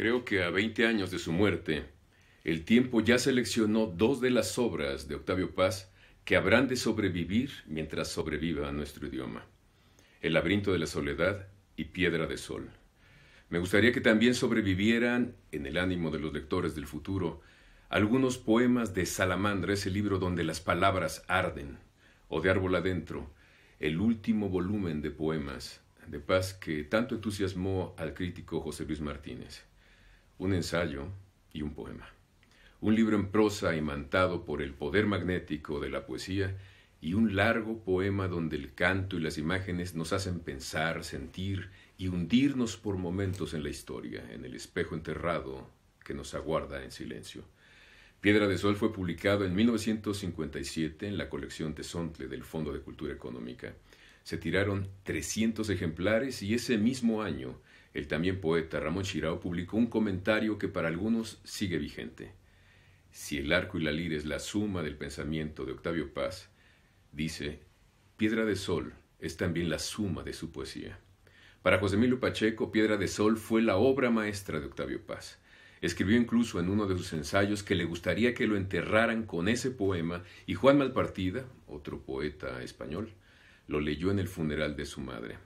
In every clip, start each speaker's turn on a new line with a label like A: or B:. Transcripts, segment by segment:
A: Creo que a 20 años de su muerte, el tiempo ya seleccionó dos de las obras de Octavio Paz que habrán de sobrevivir mientras sobreviva nuestro idioma. El laberinto de la soledad y Piedra de Sol. Me gustaría que también sobrevivieran, en el ánimo de los lectores del futuro, algunos poemas de Salamandra, ese libro donde las palabras arden, o de Árbol Adentro, el último volumen de poemas de paz que tanto entusiasmó al crítico José Luis Martínez un ensayo y un poema. Un libro en prosa imantado por el poder magnético de la poesía y un largo poema donde el canto y las imágenes nos hacen pensar, sentir y hundirnos por momentos en la historia, en el espejo enterrado que nos aguarda en silencio. Piedra de Sol fue publicado en 1957 en la colección Tesontle del Fondo de Cultura Económica. Se tiraron 300 ejemplares y ese mismo año el también poeta Ramón Chirao publicó un comentario que para algunos sigue vigente. Si el arco y la lira es la suma del pensamiento de Octavio Paz, dice, Piedra de Sol es también la suma de su poesía. Para José Emilio Pacheco, Piedra de Sol fue la obra maestra de Octavio Paz. Escribió incluso en uno de sus ensayos que le gustaría que lo enterraran con ese poema y Juan Malpartida, otro poeta español, lo leyó en el funeral de su madre.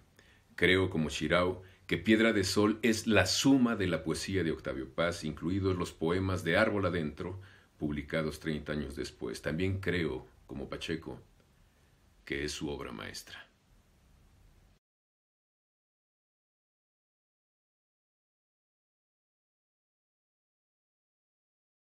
A: Creo, como Shirao, que Piedra de Sol es la suma de la poesía de Octavio Paz, incluidos los poemas de Árbol Adentro, publicados 30 años después. También creo, como Pacheco, que es su obra maestra.